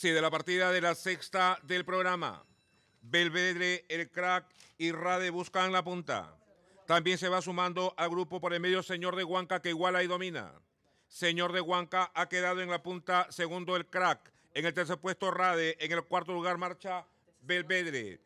Sí, de la partida de la sexta del programa. Belvedere, el crack y Rade buscan la punta. También se va sumando al grupo por el medio Señor de Huanca que iguala y domina. Señor de Huanca ha quedado en la punta, segundo el crack. En el tercer puesto Rade, en el cuarto lugar marcha Belvedere.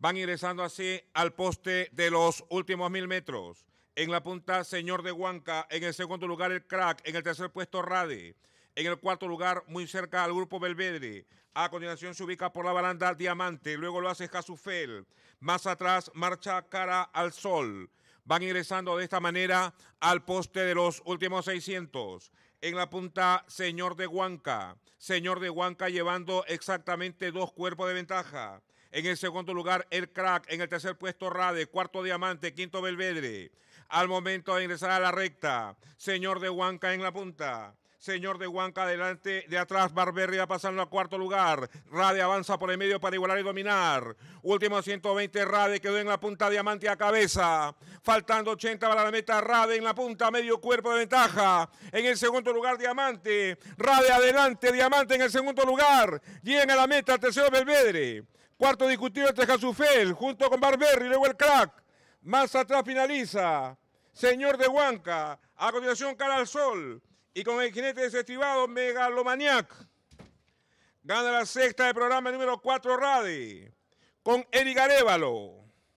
Van ingresando así al poste de los últimos mil metros. En la punta Señor de Huanca, en el segundo lugar el crack, en el tercer puesto Rade. En el cuarto lugar, muy cerca al grupo Belvedere. A continuación se ubica por la baranda Diamante, luego lo hace Casufel. Más atrás marcha cara al sol. Van ingresando de esta manera al poste de los últimos 600. En la punta, Señor de Huanca. Señor de Huanca llevando exactamente dos cuerpos de ventaja. En el segundo lugar, el crack. En el tercer puesto, Rade. Cuarto, Diamante. Quinto, Belvedere. Al momento de ingresar a la recta, Señor de Huanca en la punta. Señor de Huanca adelante, de atrás va pasando a cuarto lugar. Rade avanza por el medio para igualar y dominar. Último 120 Rade quedó en la punta diamante a cabeza. Faltando 80 para la meta Rade en la punta, medio cuerpo de ventaja. En el segundo lugar Diamante. Rade adelante, Diamante en el segundo lugar. Llega a la meta, tercero Belvedere. Cuarto discutido entre Jasufel, junto con Barberri, luego el crack. Más atrás finaliza. Señor de Huanca. A continuación, cara al sol y con el jinete desestivado, Megalomaniac. Gana la sexta del programa número 4 Rade con Eric Arevalo.